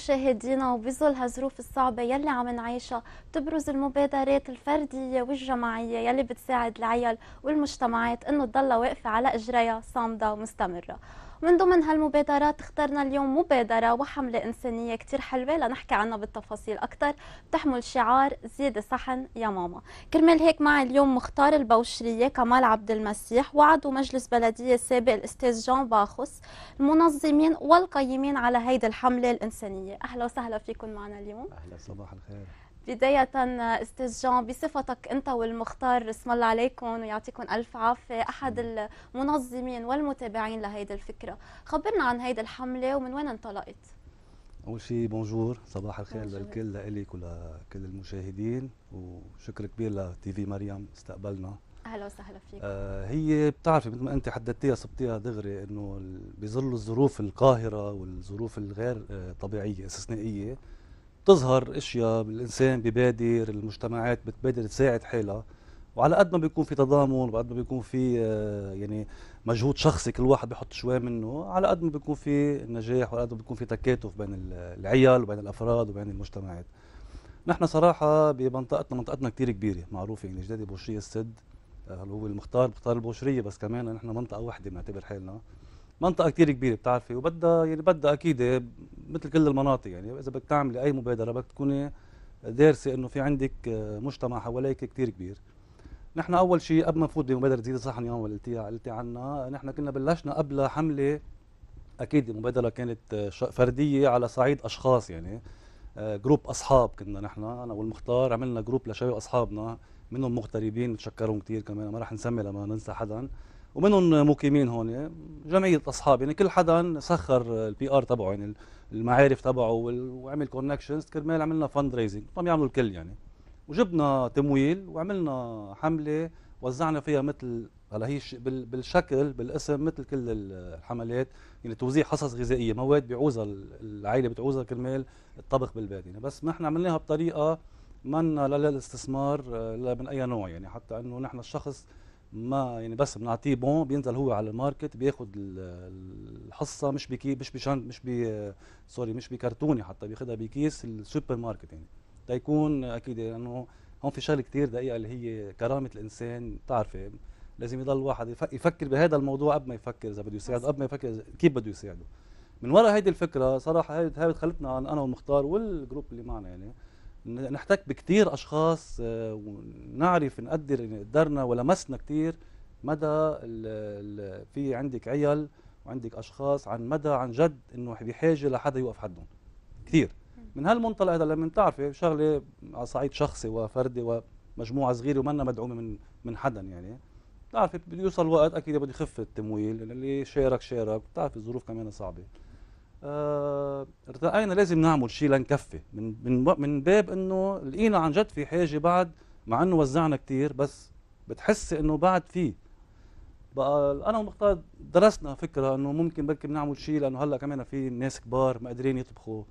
مشاهدينا وبظل هالظروف الصعبة يلي عم نعيشها تبرز المبادرات الفردية والجماعية يلي بتساعد العيال والمجتمعات انه تضلها واقفة على اجريها صامدة ومستمرة ومن ضمن هالمبادرات اخترنا اليوم مبادرة وحملة إنسانية كتير حلوة لنحكي عنها بالتفاصيل أكثر بتحمل شعار زيد صحن يا ماما كرمال هيك معي اليوم مختار البوشرية كمال عبد المسيح وعضو مجلس بلدية سابق الأستاذ جان باخوس المنظمين والقيمين على هيدي الحملة الإنسانية أهلا وسهلا فيكم معنا اليوم أهلا صباح الخير بداية استاذ جان بصفتك انت والمختار اسم الله عليكم ويعطيكم الف عافية احد المنظمين والمتابعين لهيدي الفكرة، خبرنا عن هيدي الحملة ومن وين انطلقت؟ اول شيء بونجور صباح الخير بونجور. للكل لإلك ولكل المشاهدين وشكر كبير لتي في مريم استقبلنا اهلا وسهلا فيك آه هي بتعرفي مثل ما انت حددتيها صبتيها دغري انه بظل الظروف القاهره والظروف الغير آه، طبيعيه استثنائيه بتظهر اشياء الانسان ببادر المجتمعات بتبادر تساعد حالها وعلى قد ما بيكون في تضامن وقد ما بيكون في آه، يعني مجهود شخصي كل واحد بيحط شوي منه على قد ما بيكون في نجاح وعلى قد ما بيكون في تكاتف بين العيال وبين الافراد وبين المجتمعات نحن صراحه بمنطقتنا منطقتنا كثير كبيره معروفه يعني جدادي بوشريه السد آه، هو المختار مختار البوشريه بس كمان نحن منطقه واحده بنعتبر حالنا منطقه كثير كبيره بتعرفي وبدها يعني بدها اكيد مثل كل المناطق يعني اذا بدك تعملي اي مبادره بدك تكوني دارسه انه في عندك مجتمع حواليك كثير كبير نحن اول شيء قبل ما نفوت بمبادره زيد صحن يوم اللي قلتي عنها نحن كنا بلشنا قبل حمله اكيد المبادره كانت فرديه على صعيد اشخاص يعني جروب آه، اصحاب كنا نحن انا والمختار عملنا جروب لشباب اصحابنا منهم مغتربين نتشكرهم كثير كمان ما راح نسمي لما ننسى حدا ومنهم مقيمين هون جمعيه اصحاب يعني كل حدا سخر البي ار تبعه يعني المعارف تبعه وعمل كونكشنز كرمال عملنا فند ريزنج طبعا يعملوا الكل يعني وجبنا تمويل وعملنا حمله وزعنا فيها مثل هلا هي بالشكل بالاسم مثل كل الحملات يعني توزيع حصص غذائيه مواد بيعوزها العائله بتعوزها كرمال الطبخ بالبيت يعني بس نحن عملناها بطريقه منا لا للاستثمار لا من اي نوع يعني حتى انه نحن الشخص ما يعني بس بنعطيه بون بينزل هو على الماركت بياخذ الحصه مش بكي مش بشان مش بي سوري مش بكرتونه حتى بياخذها بكيس السوبر ماركت يعني تيكون اكيد لانه يعني هون في شغله كثير دقيقه اللي هي كرامه الانسان بتعرفي لازم يضل الواحد يفكر بهذا الموضوع قبل ما يفكر اذا بده يساعده قبل ما يفكر كيف بده يساعده من وراء هيدي الفكره صراحه هي خلتنا انا ومختار والجروب اللي معنا يعني نحتك بكثير اشخاص آه، ونعرف نقدر قدرنا ولمسنا كثير مدى في عندك عيال وعندك اشخاص عن مدى عن جد انه بحاجه لحدا يوقف حدهم كثير من هالمنطلق هذا لما بتعرفي شغله على صعيد شخصي وفردي ومجموعه صغيره ومنا مدعومه من من حدا يعني بتعرفي بده يوصل وقت اكيد بده يخف التمويل اللي شارك شارك بتعرفي الظروف كمان صعبه ارتقينا آه، لازم نعمل شيء لنكفي من من من باب انه لقينا عن جد في حاجه بعد مع انه وزعنا كثير بس بتحسي انه بعد في بقى انا ومختار درسنا فكره انه ممكن بركي بنعمل شيء لانه هلا كمان في ناس كبار ما قادرين يطبخوا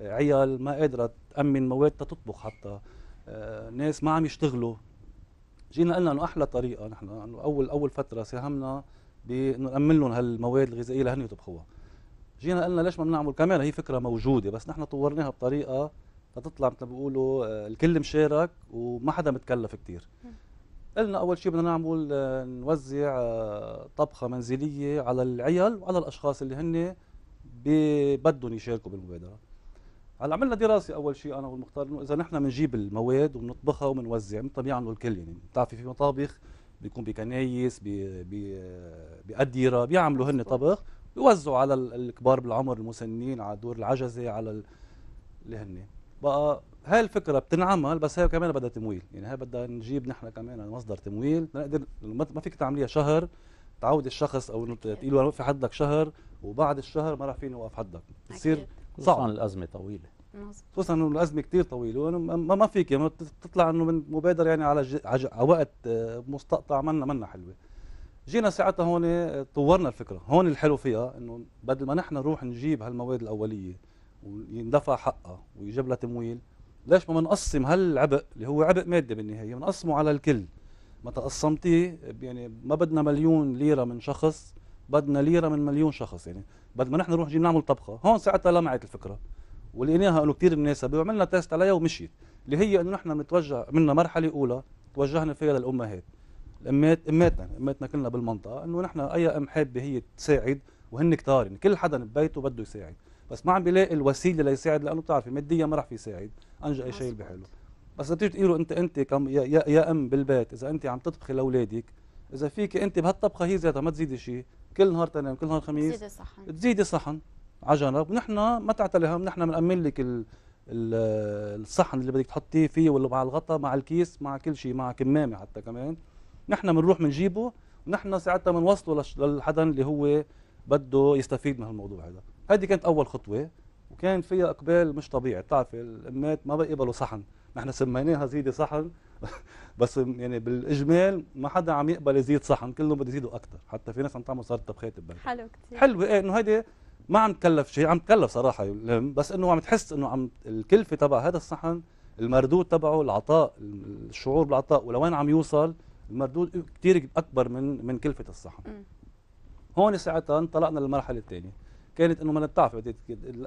آه، عيال ما قادره تامن مواد تطبخ حتى آه، ناس ما عم يشتغلوا جينا قلنا انه احلى طريقه نحن انه اول اول فتره ساهمنا بانه نامن لهم هالمواد الغذائيه لهن يطبخوها جينا قلنا ليش ما بنعمل كمان هي فكره موجوده بس نحن طورناها بطريقه تطلع مثل ما بيقولوا آه، الكل مشارك وما حدا متكلف كثير قلنا اول شيء بدنا نعمل آه، نوزع آه، طبخه منزليه على العيال وعلى الاشخاص اللي هن بدهم يشاركوا بالمبادره هلا عملنا دراسه اول شيء انا والمختار انه اذا نحن بنجيب المواد وبنطبخها وبنوزع مثل ما بيعملوا الكل يعني بتعرفي في مطابخ بيكون بكنايس بأديرة بيعملوا هن طبخ بيوزعوا على الكبار بالعمر المسنين على دور العجزه على اللي هن بقى هاي الفكره بتنعمل بس هي كمان بدها تمويل يعني هي بدها نجيب نحن كمان مصدر تمويل نقدر ما فيك تعمليها شهر تعود الشخص او تقول له وقف حدك شهر وبعد الشهر ما راح فيني اوقف حدك بتصير صعب الازمه طويله خصوصا انه الازمه كثير طويله ما ما فيك يعني تطلع انه من مبادره يعني على, ج... على وقت آه، مستقطع منا منا حلوه جينا ساعتها هون طورنا الفكره هون الحلو فيها انه بدل ما نحن نروح نجيب هالمواد الاوليه ويندفع حقها ويجيب لها تمويل ليش ما بنقسم هالعبء اللي هو عبء مادي بالنهايه بنقسمه على الكل ما تقسمتيه يعني ما بدنا مليون ليره من شخص بدنا ليره من مليون شخص يعني بدل ما نحن نروح نجيب نعمل طبخه هون ساعتها لمعت الفكره ولقيناها انه كثير مناسبه وعملنا تيست عليها ومشيت اللي هي انه نحن بنتوجه عملنا مرحله اولى توجهنا فيها للامهات الامات اماتنا اماتنا كلنا بالمنطقه انه نحن اي ام حابه هي تساعد وهن كتار يعني كل حدا ببيته بده يساعد بس ما عم بيلاقي الوسيله ليساعد لانه بتعرفي ماديا ما رح يساعد انجا شيء بحاله بس بتيجي تقول انت انت كم يا, يا, يا ام بالبيت اذا انت عم تطبخي لاولادك اذا فيك انت بهالطبخه هي ذاتها ما تزيدي شيء كل نهار تنام كل نهار خميس تزيدي صحن تزيدي صحن على جنب ونحن ما تعتلي هم نحن بنأمن لك ال الصحن اللي بدك تحطيه فيه واللي مع الغطا مع الكيس مع كل شيء مع كمامه حتى كمان نحن بنروح بنجيبه ونحن ساعتها بنوصله للحدا اللي هو بده يستفيد من هالموضوع هذا هذه كانت اول خطوه وكان فيها اقبال مش طبيعي بتعرف الامات ما بيقبلوا صحن نحن سميناها زيدي صحن بس يعني بالاجمال ما حدا عم يقبل يزيد صحن كله بده يزيدوا اكثر حتى في ناس عم تعمل صارت طبخات ببلد حلو كثير حلو ايه انه هيدي ما عم تكلف شيء عم تكلف صراحه الهم بس انه عم تحس انه عم الكلفه تبع هذا الصحن المردود تبعه العطاء الشعور بالعطاء ولوين عم يوصل المردود كثير اكبر من من كلفه الصحن هون ساعتها انطلقنا للمرحله الثانيه كانت انه ما نتعرف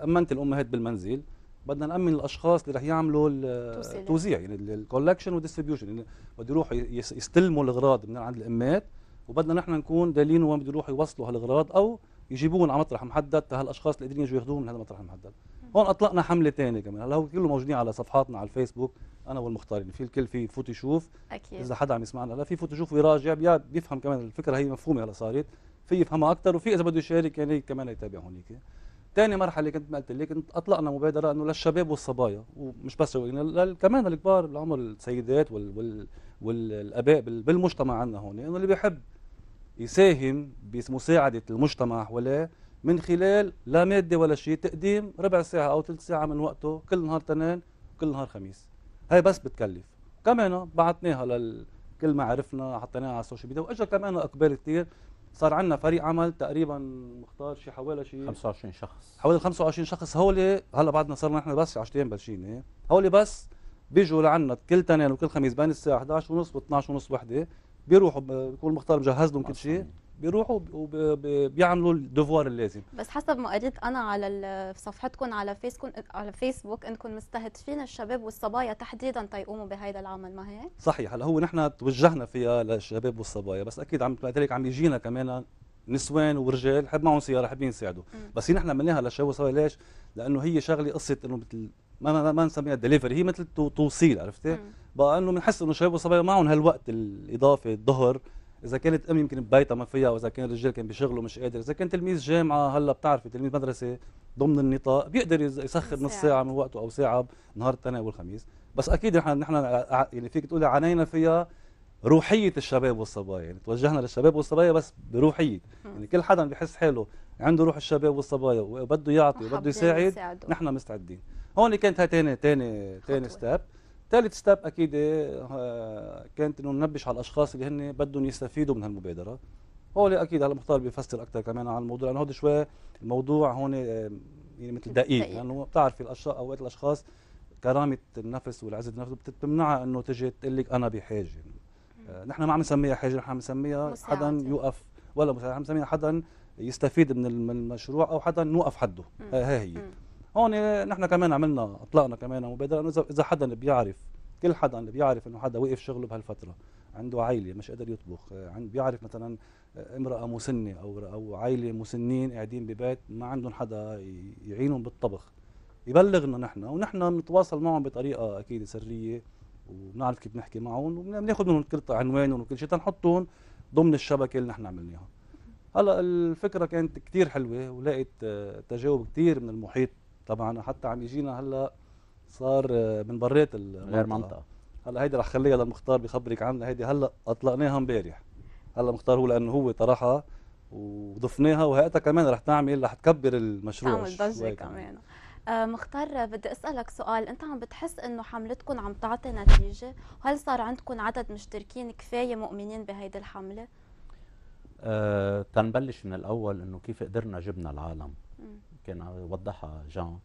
امنت الامهات بالمنزل بدنا نامن الاشخاص اللي رح يعملوا التوزيع يعني الكولكشن والديستريبيوشن يعني بده يروحوا يستلموا الاغراض من عند الامهات وبدنا نحن نكون دالين وين بده يروحوا يوصلوا هالاغراض او يجيبون على مطرح محدد تهالاشخاص اللي قادرين يجوا ياخذوهم من هذا المطرح المحدد هون اطلقنا حمله ثانيه كمان هلا هو كله موجودين على صفحاتنا على الفيسبوك انا والمختارين في الكل في فوت يشوف اكيد اذا حدا عم يسمعنا لا في فوت يشوف ويراجع بيفهم كمان الفكره هي مفهومه هلا صارت في يفهمها اكثر وفي اذا بده يشارك يعني كمان يتابع هونيك ثاني مرحله كنت ما قلت لك كنت اطلقنا مبادره انه للشباب والصبايا ومش بس يعني كمان الكبار بالعمر السيدات وال وال والاباء بالمجتمع عندنا هون انه يعني اللي بيحب يساهم بمساعده المجتمع ولا من خلال لا ماده ولا شيء تقديم ربع ساعه او ثلث ساعه من وقته كل نهار تنين كل نهار خميس هي بس بتكلف كمان بعثناها لكل ما عرفنا حطيناها على السوشيال ميديا واجا كمان اقبال كثير صار عندنا فريق عمل تقريبا مختار شي حوالي شي 25 شخص حوالي 25 شخص هول هلا بعدنا صرنا نحن بس 10 ايام بلشين هول بس بيجوا لعنا كل تنين وكل خميس بين الساعه 11 ونص و12 ونص وحده بيروحوا بيكون المختار مجهز لهم كل شيء بيروحوا وبيعملوا الدفوار اللازم بس حسب ما قريت انا على صفحتكم على فيسكم على فيسبوك انكم مستهدفين الشباب والصبايا تحديدا تيقوموا بهذا العمل ما هي؟ صحيح هلا هو نحن توجهنا فيها للشباب والصبايا بس اكيد عم لذلك عم يجينا كمان نسوان ورجال حب معهم سياره حابين يساعدوا بس هي نحن عملناها للشباب والصبايا ليش؟ لانه هي شغله قصه انه مثل ما ما نسميها دليفري هي مثل توصيل عرفتي؟ بقى انه بنحس انه الشباب والصبايا معهم هالوقت الاضافي الظهر اذا كانت ام يمكن ببيتها ما فيها واذا كان الرجال كان بشغله مش قادر اذا كان تلميذ جامعه هلا بتعرفي تلميذ مدرسه ضمن النطاق بيقدر يسخر نص ساعة. من وقته او ساعه نهار التناول والخميس بس اكيد نحن نحن يعني فيك تقولي عانينا فيها روحيه الشباب والصبايا يعني توجهنا للشباب والصبايا بس بروحيه يعني كل حدا بحس حاله عنده روح الشباب والصبايا وبده يعطي وبده يساعد نحن مستعدين هون كانت هاي ثاني ثاني ثاني ستيب ثالث ستاب اكيد آه، كانت انه ننبش على الاشخاص اللي هن بدهم يستفيدوا من هالمبادره هول اكيد هلا مختار بيفسر اكثر كمان على الموضوع لانه هذا شوي الموضوع هون آه، يعني مثل دقيق لانه يعني بتعرفي الاشخاص اوقات الاشخاص كرامه النفس والعزه النفس بتمنعها انه تجي تقول لك انا بحاجه آه، نحن ما عم نسميها حاجه نحن عم نسميها حدا يوقف ولا عم نسميها حدا يستفيد من المشروع او حدا نوقف حده هي هي هون نحن كمان عملنا اطلقنا كمان مبادره انه اذا حدا بيعرف كل حدا اللي بيعرف انه حدا وقف شغله بهالفتره عنده عائله مش قادر يطبخ عند بيعرف مثلا امراه مسنه او او عائله مسنين قاعدين ببيت ما عندهم حدا يعينهم بالطبخ يبلغنا نحن ونحن بنتواصل معهم بطريقه اكيد سريه وبنعرف كيف نحكي معهم وبناخذ منهم كل عنوانهم وكل شيء تنحطهم ضمن الشبكه اللي نحن عملناها هلا الفكره كانت كثير حلوه ولقيت تجاوب كثير من المحيط طبعا حتى عم يجينا هلا صار آه، من برات غير منطقه هلا هيدي رح خليها للمختار بخبرك عنها هيدي هلا اطلقناها امبارح هلا مختار هو لانه هو طرحها وضفناها وهيئتها كمان رح تعمل رح تكبر المشروع تعمل ضجه كمان آه مختار بدي اسالك سؤال انت عم بتحس انه حملتكم عم تعطي نتيجه وهل صار عندكم عدد مشتركين كفايه مؤمنين بهيدي الحمله أه تنبلش من الاول انه كيف قدرنا جبنا العالم كان وضحها جان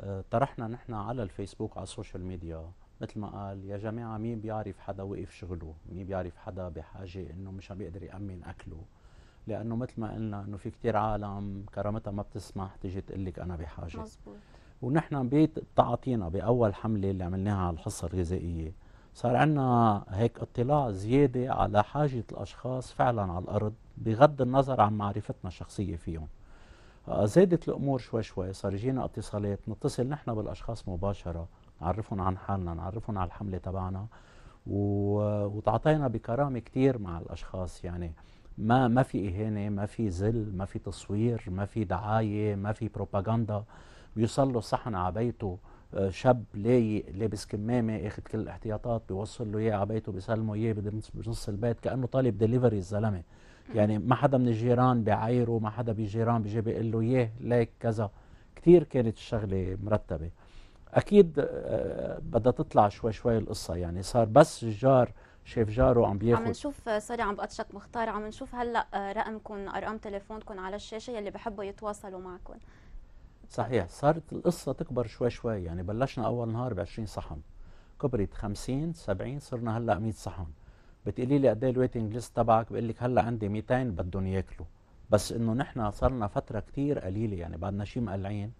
آه، طرحنا نحن على الفيسبوك على السوشيال ميديا مثل ما قال يا جماعة مين بيعرف حدا وقف شغله مين بيعرف حدا بحاجة انه مش عم بيقدر يأمن أكله لأنه مثل ما قلنا انه في كتير عالم كرامتها ما بتسمح تيجي تقول لك أنا بحاجة مزبوط. ونحن بتعاطينا بأول حملة اللي عملناها على الحصة الغذائية صار عندنا هيك اطلاع زيادة على حاجة الأشخاص فعلا على الأرض بغض النظر عن معرفتنا الشخصية فيهم آه، زادت الامور شوي شوي صار يجينا اتصالات نتصل نحن بالاشخاص مباشره نعرفهم عن حالنا نعرفهم على الحمله تبعنا وتعاطينا بكرامه كثير مع الاشخاص يعني ما ما في اهانه ما في ذل ما في تصوير ما في دعايه ما في بروباغندا بيوصل له صحن على بيته آه، شاب لايق لابس كمامه اخذ كل الاحتياطات بيوصل له اياه على بيته بيسلمه اياه بنص البيت كانه طالب دليفري الزلمه يعني ما حدا من الجيران بيعايره ما حدا بالجيران بيجي بيقول له ياه ليك كذا كثير كانت الشغله مرتبه اكيد آه، بدها تطلع شوي شوي القصه يعني صار بس الجار شاف جاره عم بياخذ عم نشوف آه، سوري عم بقطشك مختار عم نشوف هلا آه، رقمكم ارقام تليفونكم على الشاشه يلي بحبوا يتواصلوا معكم صحيح صارت القصه تكبر شوي شوي يعني بلشنا اول نهار ب 20 صحن كبرت 50 70 صرنا هلا 100 صحن بتقولي لي قد ايه الويتنج ليست تبعك بقول لك هلا عندي 200 بدهم ياكلوا بس انه نحن صرنا فتره كتير قليله يعني بعدنا شيء مقلعين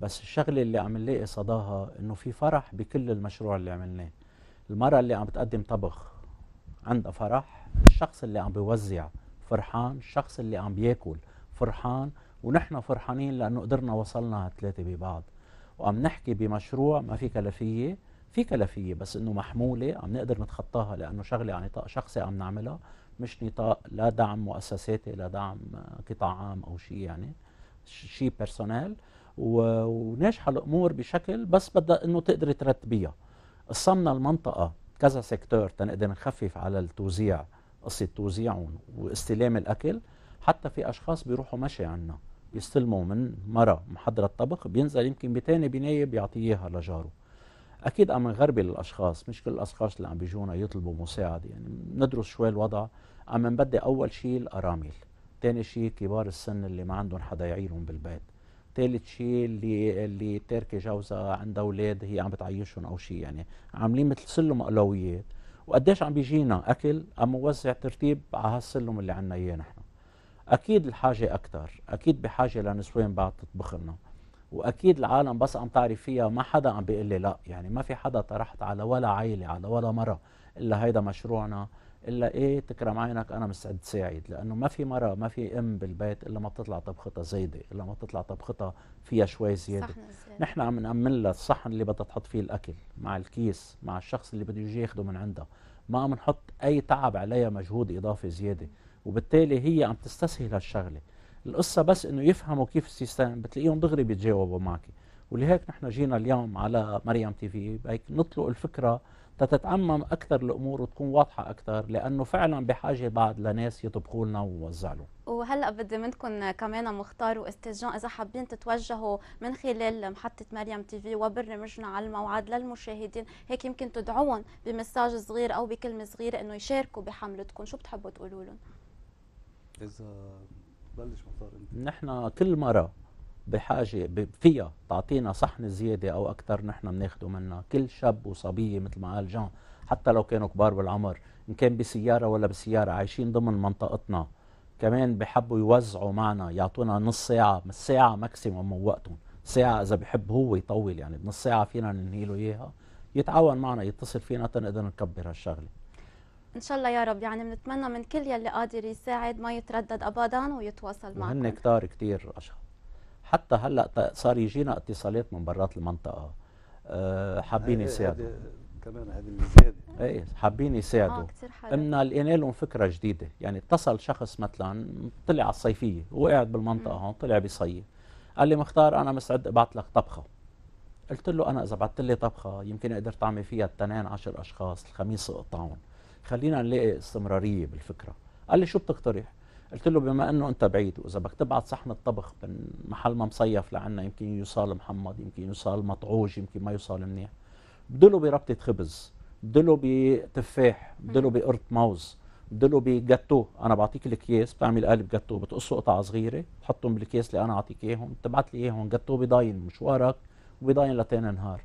بس الشغله اللي عم نلاقي صداها انه في فرح بكل المشروع اللي عملناه المراه اللي عم بتقدم طبخ عندها فرح الشخص اللي عم بيوزع فرحان الشخص اللي عم بياكل فرحان ونحن فرحانين لانه قدرنا وصلنا هالثلاثه ببعض وعم نحكي بمشروع ما في كلفيه في كلفيه بس انه محموله عم نقدر نتخطاها لانه شغله على نطاق شخصي عم نعملها مش نطاق لا دعم مؤسساتي لا دعم قطاع عام او شيء يعني شيء بيرسونيل وناجحه الامور بشكل بس بدها انه تقدري ترتبيها قسمنا المنطقه كذا سيكتور تنقدر نخفف على التوزيع قصه توزيع واستلام الاكل حتى في اشخاص بيروحوا مشي عنا بيستلموا من مرة محضرة طبخ بينزل يمكن بتاني بناية بيعطيها لجاره اكيد عم نغربل للاشخاص مش كل الاشخاص اللي عم بيجونا يطلبوا مساعده يعني ندرس شوي الوضع عم نبدي اول شيء الارامل ثاني شيء كبار السن اللي ما عندهم حدا يعيلهم بالبيت ثالث شيء اللي اللي تاركه جوزها عندها اولاد هي عم بتعيشهم او شيء يعني عاملين مثل سلم اولويات وقديش عم بيجينا اكل عم نوزع ترتيب على هالسلم اللي عنا اياه نحن اكيد الحاجه اكثر اكيد بحاجه لنسوان بعد تطبخ لنا واكيد العالم بس عم تعرف فيها ما حدا عم بيقول لي لا يعني ما في حدا طرحت على ولا عائله على ولا مره الا هيدا مشروعنا الا ايه تكرم عينك انا مستعد ساعد لانه ما في مره ما في ام بالبيت الا ما بتطلع طبختها زايده الا ما بتطلع طبختها فيها شوي زياده نحن عم نامن لها الصحن اللي بدها تحط فيه الاكل مع الكيس مع الشخص اللي بده يجي ياخده من عندها ما عم نحط اي تعب عليها مجهود اضافي زياده وبالتالي هي عم تستسهل هالشغله القصة بس انه يفهموا كيف السيستم بتلاقيهم دغري بيتجاوبوا معك ولهيك نحن جينا اليوم على مريم تي في هيك نطلق الفكرة تتعمم اكثر الامور وتكون واضحه اكثر لانه فعلا بحاجه بعد لناس يطبخوا لنا ويوزعوا وهلا بدي منكم كمان مختار واستاذ اذا حابين تتوجهوا من خلال محطه مريم تي في وبرنامجنا على الموعد للمشاهدين هيك يمكن تدعوهم بمساج صغير او بكلمه صغيره انه يشاركوا بحملتكم شو بتحبوا تقولوا لهم اذا بلش مطار انت نحن كل مره بحاجه فيها تعطينا صحن زياده او اكثر نحن بناخده منها كل شاب وصبيه مثل ما قال جان حتى لو كانوا كبار بالعمر ان كان بسياره ولا بسياره عايشين ضمن منطقتنا كمان بحبوا يوزعوا معنا يعطونا نص ساعه ساعه ماكسيموم من وقتهم ساعه اذا بحب هو يطول يعني بنص ساعه فينا ننهي له اياها يتعاون معنا يتصل فينا تنقدر نكبر هالشغله ان شاء الله يا رب يعني بنتمنى من كل يلي قادر يساعد ما يتردد ابدا ويتواصل معنا هن كتار كتير اشخاص حتى هلا صار يجينا اتصالات من برات المنطقه آه، حابين يساعدوا كمان هذه اللي زياده ايه حابين يساعدوا آه لقينا لهم فكره جديده يعني اتصل شخص مثلا طلع على الصيفيه وقاعد بالمنطقه هون طلع بيصيف قال لي مختار انا مستعد ابعث لك طبخه قلت له انا اذا بعثت لي طبخه يمكن اقدر طعمي فيها التنين 10 اشخاص الخميس اقطعهم خلينا نلاقي استمراريه بالفكره قال لي شو بتقترح قلت له بما انه انت بعيد واذا بدك تبعت صحن الطبخ من محل ما مصيف لعنا يمكن يوصل محمد يمكن يوصل مطعوج يمكن ما يوصل منيح بدله بربطه خبز بدله بتفاح بدله بقرط موز بدله بجاتو انا بعطيك الاكياس بتعمل قالب جاتو بتقصه قطع صغيره بتحطهم بالاكياس اللي انا اعطيك اياهم بتبعت لي اياهم جاتو بضاين مشوارك وبضاين لتاني نهار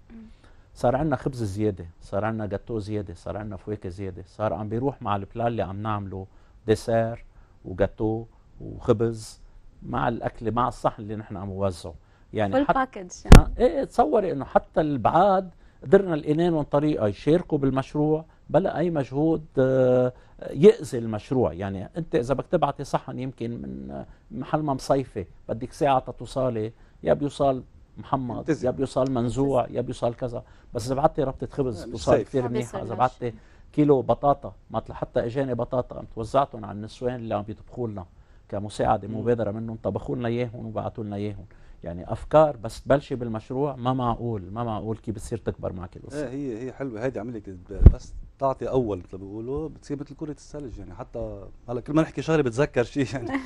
صار عندنا خبز زياده صار عندنا جاتو زياده صار عندنا فواكه زياده صار عم بيروح مع البلان اللي عم نعمله ديسير وجاتو وخبز مع الاكل مع الصحن اللي نحن عم نوزعه يعني فول باكج يعني ايه, إيه، تصوري انه حتى البعاد قدرنا الانان طريقه يشاركوا بالمشروع بلا اي مجهود آه، يأذي المشروع يعني انت اذا بدك تبعتي صحن يمكن من محل ما مصيفه بدك ساعه تتوصلي يا بيوصل محمد يا بيوصل منزوع يا بيوصل كذا بس اذا بعتي ربطه خبز بتوصل كثير منيحه اذا بعتي كيلو بطاطا مثل حتى اجاني بطاطا قمت وزعتهم على النسوان اللي عم بيطبخوا لنا كمساعده مبادره منهم طبخوا لنا اياهم وبعثوا لنا اياهم يعني افكار بس تبلشي بالمشروع ما معقول ما معقول كيف بتصير تكبر معك القصه هي هي حلوه هيدي عملك بس تعطي اول مثل بيقولوا بتصير مثل كره الثلج يعني حتى هلا كل ما نحكي شغله بتذكر شيء يعني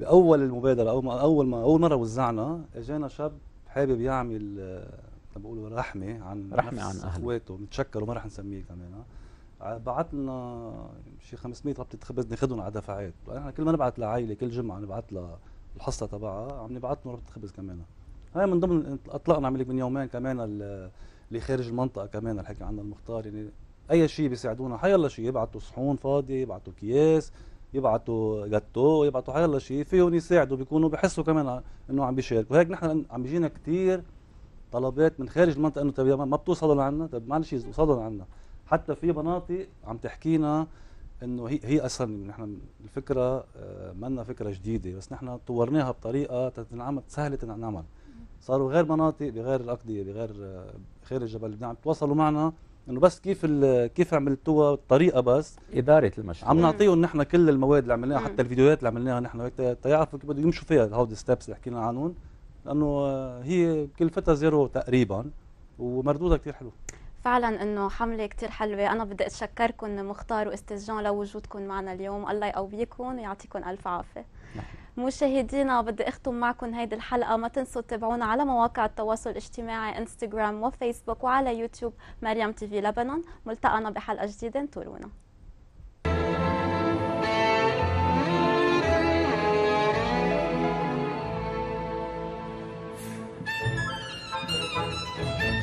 باول المبادره اول ما اول ما اول مره وزعنا اجانا شاب حابب يعمل أه بقولوا رحمه عن رحمه عن اهله اخواته متشكر وما رح نسميه كمان آه. آه، بعث لنا شي 500 ربطه خبز ناخذهم على دفعات احنا كل ما نبعث لعائله كل جمعه نبعث لها الحصه تبعها عم نبعث لهم ربطه خبز كمان هاي من ضمن اطلقنا عمل من يومين كمان اللي خارج المنطقه كمان الحكي عنا المختار يعني اي شيء بيساعدونا حيلا شيء يبعثوا صحون فاضيه يبعثوا اكياس يبعثوا جاتو يبعثوا حيلا شيء فيهم يساعدوا بيكونوا بحسوا كمان انه عم بيشاركوا هيك نحن عم بيجينا كثير طلبات من خارج المنطقه انه طب ما بتوصلوا لعنا طب معلش وصلوا لعنا حتى في مناطق عم تحكينا انه هي هي اصلا نحن الفكره لنا آه، فكره جديده بس نحن طورناها بطريقه تنعمل سهله تنعمل صاروا غير مناطق بغير الاقضيه بغير آه، خارج جبل بدنا عم يتواصلوا معنا انه بس كيف كيف عملتوها الطريقه بس اداره المشروع عم نعطيهم نحن كل المواد اللي عملناها حتى الفيديوهات اللي عملناها نحن هيك تيعرفوا كيف بدهم يمشوا فيها هودي ستيبس اللي حكينا عنهم لانه هي كلفتها زيرو تقريبا ومردودها كثير حلو فعلا انه حمله كثير حلوه انا بدي اتشكركم مختار واستاذ جون لوجودكم معنا اليوم الله يقويكم ويعطيكم الف عافيه نعم. مشاهدينا بدي اختم معكم هيدي الحلقه ما تنسوا تتابعونا على مواقع التواصل الاجتماعي انستغرام وفيسبوك وعلى يوتيوب مريم تي في لبنان ملتقانا بحلقه جديده انطرونا Thank you.